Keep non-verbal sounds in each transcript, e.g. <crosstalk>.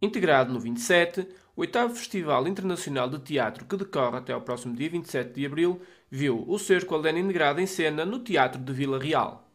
Integrado no 27, o 8 Festival Internacional de Teatro, que decorre até ao próximo dia 27 de abril, viu o Cerco a Leningrado em cena no Teatro de Vila Real.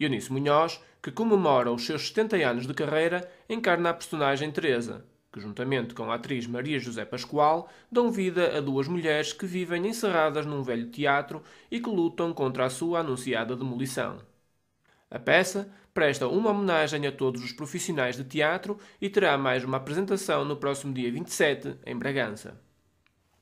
Eunice Munhoz, que comemora os seus 70 anos de carreira, encarna a personagem Teresa, que juntamente com a atriz Maria José Pascoal, dão vida a duas mulheres que vivem encerradas num velho teatro e que lutam contra a sua anunciada demolição. A peça presta uma homenagem a todos os profissionais de teatro e terá mais uma apresentação no próximo dia 27, em Bragança.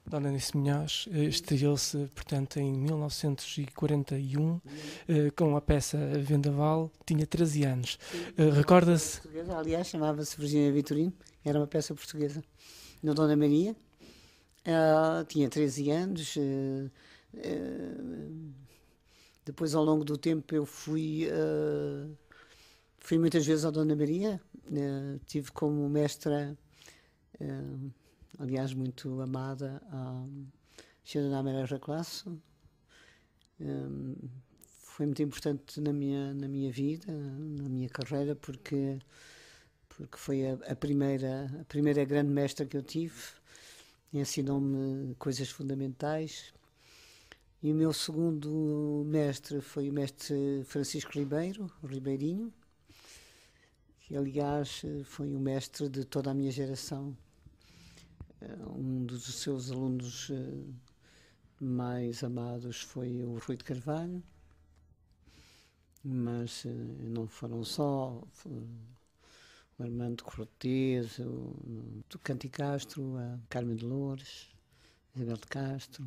Dona Anice Munhoz eh, estreou-se, portanto, em 1941 eh, com a peça Vendaval, tinha 13 anos. Eh, recorda-se... Aliás, chamava-se Virginia Vitorino, era uma peça portuguesa, na Dona Maria. Uh, tinha 13 anos, uh, uh, depois, ao longo do tempo, eu fui, uh, fui muitas vezes à Dona Maria. Uh, tive como mestra, uh, aliás, muito amada, a Senhora Amélia Classo. Um, eh, foi muito importante na minha, na minha vida, na minha carreira, porque, porque foi a, a primeira, a primeira grande mestra que eu tive. Ensinou-me coisas fundamentais, e o meu segundo mestre foi o mestre Francisco Ribeiro, Ribeirinho, que aliás foi o mestre de toda a minha geração. Eh, um dos seus alunos eh, mais amados foi o Rui de Carvalho, mas eh, não foram só o Armando Cortez, o Cântico Castro, a Carmen de Loures, Isabel de Castro.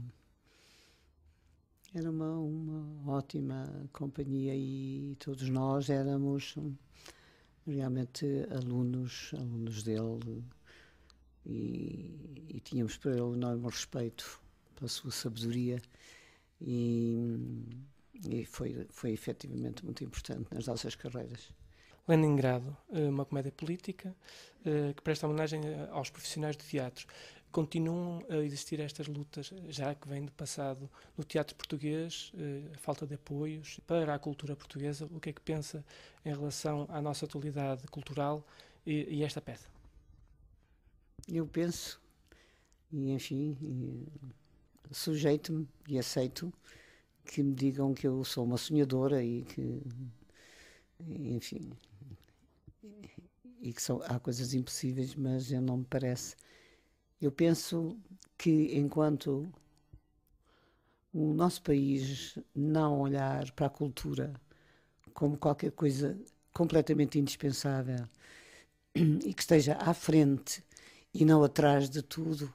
Era uma, uma ótima companhia e todos nós éramos hum, realmente alunos, alunos dele e, e tínhamos por ele um enorme respeito pela sua sabedoria e, e foi, foi efetivamente muito importante nas nossas carreiras. Leningrado, eh, uma comédia política eh, que presta homenagem aos profissionais do teatro continuam a existir estas lutas, já que vem do passado, no teatro português, eh, a falta de apoios para a cultura portuguesa. O que é que pensa em relação à nossa atualidade cultural e, e esta peça? Eu penso, e enfim, sujeito-me e aceito que me digam que eu sou uma sonhadora e que, enfim, e que são, há coisas impossíveis, mas eu não me parece eu penso que enquanto o nosso país não olhar para a cultura como qualquer coisa completamente indispensável e que esteja à frente e não atrás de tudo,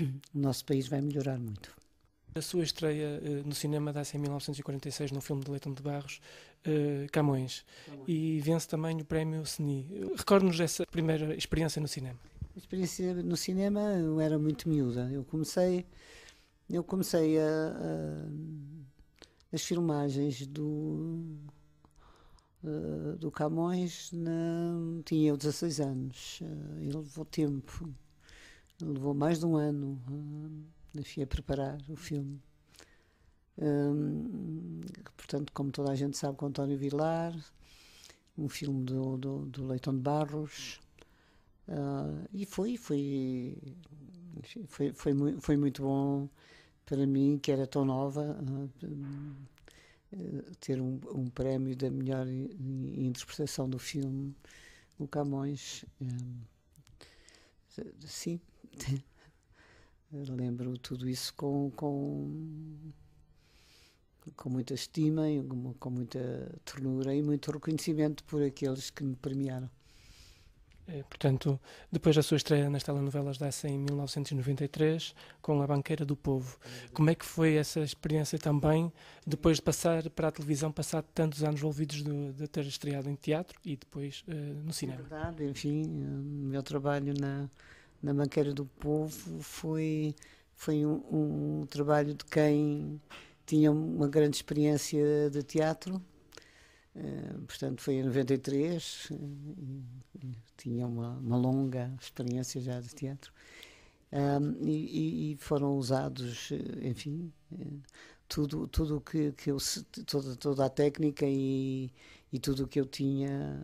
o nosso país vai melhorar muito. A sua estreia eh, no cinema dá-se em 1946 no filme de Leitão de Barros, eh, Camões, Camões. e vence também o prémio CENI. Recorde-nos dessa primeira experiência no cinema a experiência no cinema eu era muito miúda. Eu comecei, eu comecei a, a as filmagens do, do Camões, na, tinha eu 16 anos. Eh, ele levou tempo, levou mais de um ano a eh, a preparar o filme. Um, eh, portanto, como toda a gente sabe, com António Vilar, um filme do, do, do Leitão de Barros. Uh, e foi, foi, foi, foi, foi, muito bom para mim, que era tão nova, uh, ter um, um, prémio da melhor interpretação do filme, o Camões. Ah, sim, <laughs> lembro tudo isso com, com, com muita estima, com muita ternura e muito reconhecimento por aqueles que me premiaram. É, portanto, depois da sua estreia nas telenovelas dessa em 1993, com A Banqueira do Povo, como é que foi essa experiência também, depois de passar para a televisão, passar tantos anos envolvidos de, de ter estreado em teatro e depois uh, no é cinema? É verdade, enfim, o meu trabalho na, na Banqueira do Povo foi, foi um, um trabalho de quem tinha uma grande experiência de teatro, eh, portanto, foi em 93, eh, tinha uma, uma, longa experiência já de teatro, um, e, e, foram usados, eh, enfim, tudo tudo que, que eu toda toda a técnica e, e tudo o que eu tinha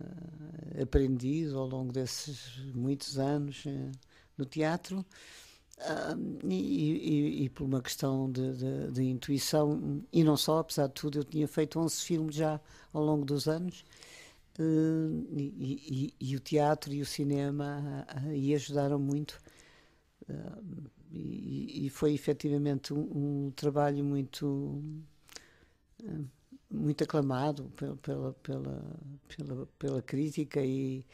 aprendido ao longo desses muitos anos no teatro um, e, e, e, por uma questão de, de, de, intuição, e não só, apesar de tudo, eu tinha feito 11 filmes já ao longo dos anos, uh, e, e, o teatro e o cinema e ah, ah, ajudaram muito. Uh, e, foi efetivamente um, um trabalho muito. Uh, muito aclamado pela, pela, pela, pela, pela crítica e,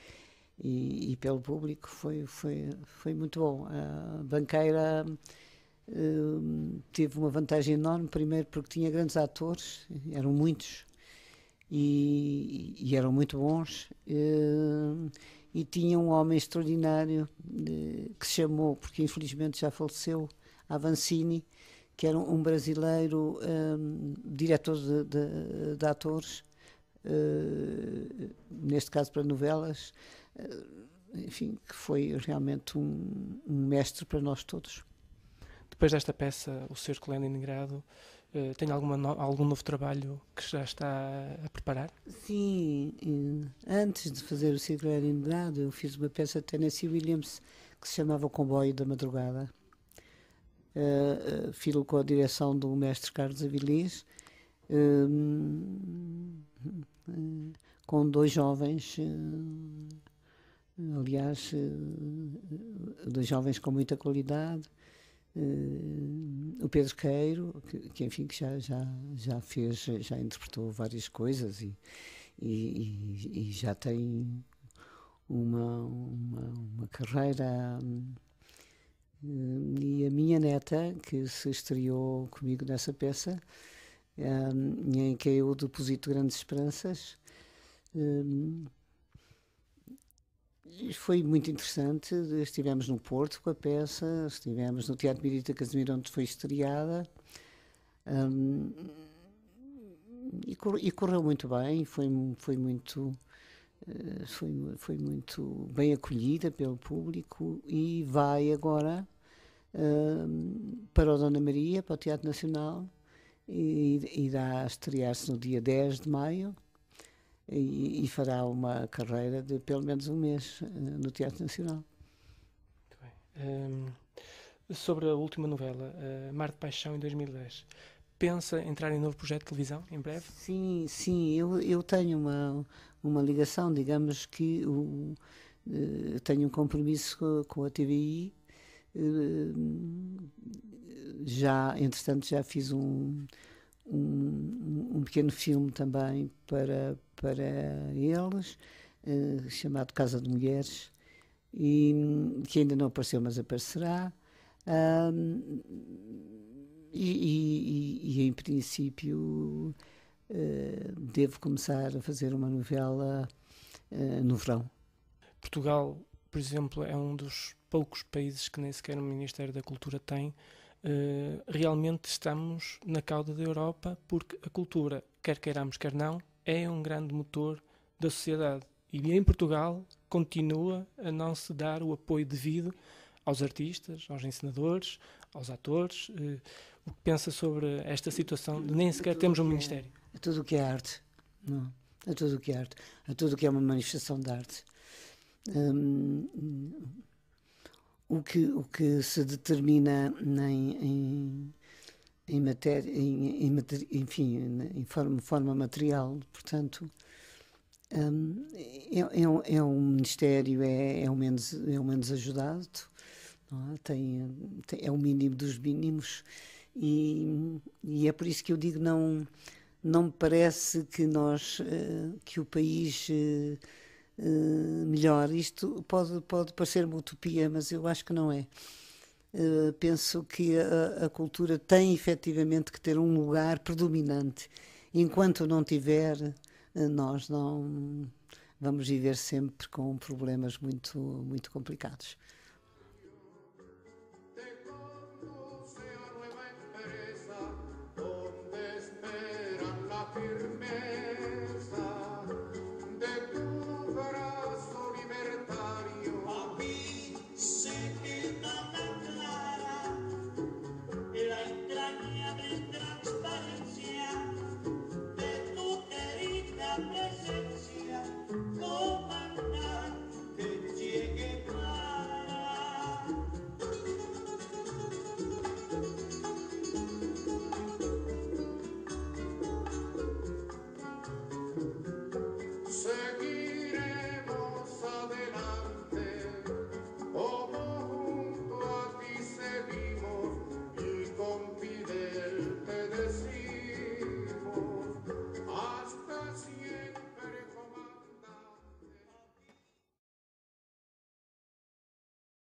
e, e, pelo público foi, foi, foi muito bom. A banqueira hum, teve uma vantagem enorme, primeiro porque tinha grandes atores, eram muitos, e, e eram muito bons, hum, e tinha um homem extraordinário eh, que se chamou, porque infelizmente já faleceu, Avancini, que era um brasileiro um, diretor de, de, de atores, eh, neste caso para novelas, eh, enfim, que foi realmente um, um, mestre para nós todos. Depois desta peça, o Cerco Leningrado, eh, tem alguma no, algum novo trabalho que já está a preparar? Sim, antes de fazer o Circo Leningrado, eu fiz uma peça de Tennessee Williams que se chamava O Comboio da Madrugada. Uh, eh, filo com a direção do mestre Carlos Avilés, uh, com dois jovens aliás, eh, dois jovens com muita qualidade. Eh, o Pedro Queiro, que, que enfim, que já, já, já fez, já interpretou várias coisas e, e, e já tem uma, uma, uma carreira. Eh, e a minha neta, que se estreou comigo nessa peça, em que eu deposito grandes esperanças, foi muito interessante. Estivemos no Porto com a peça, estivemos no Teatro Mirita Casimiro, onde foi estreada. Um, e, e, correu muito bem, foi, foi muito. Eh, foi, foi muito bem acolhida pelo público e vai agora hum, para o Dona Maria, para o Teatro Nacional, e, e irá estrear-se no dia 10 de maio e, e fará uma carreira de pelo menos um mês eh, no Teatro Nacional. Muito bem. Ehm, sobre a última novela, eh, Mar de Paixão, em 2010, pensa entrar em novo projeto de televisão em breve? Sim, sim, eu, eu tenho uma, uma ligação, digamos que o, eh, tenho um compromisso com, com a TVI. Ehm, já, entretanto, já fiz um, um, um pequeno filme também para, para eles, uh, chamado Casa de Mulheres, e, que ainda não apareceu, mas aparecerá. Um, e, e, e, em princípio, uh, devo começar a fazer uma novela uh, no verão. Portugal, por exemplo, é um dos poucos países que nem sequer o Ministério da Cultura tem eh, realmente estamos na cauda da Europa porque a cultura, quer queiramos, quer não, é um grande motor da sociedade. E em Portugal continua a não se dar o apoio devido aos artistas, aos ensinadores, aos atores. Uh, o que pensa sobre esta situação de nem sequer temos um ministério? É, a tudo o que é arte, não? É? A tudo o que é arte, a tudo o que é uma manifestação de arte. Hum, o que, o que se determina em, em, em matéria, em, em enfim, em forma, forma material, portanto, um, é, é, um, é, um, ministério, é, é, o menos, é o menos ajudado, é? Tem, tem, é o mínimo dos mínimos, e, e é por isso que eu digo, não, não me parece que nós, eh, que o país eh, eh, melhor. Isto pode, pode parecer uma utopia, mas eu acho que não é. Uh, penso que a, a, cultura tem efetivamente que ter um lugar predominante. Enquanto não tiver, uh, nós não vamos viver sempre com problemas muito, muito complicados.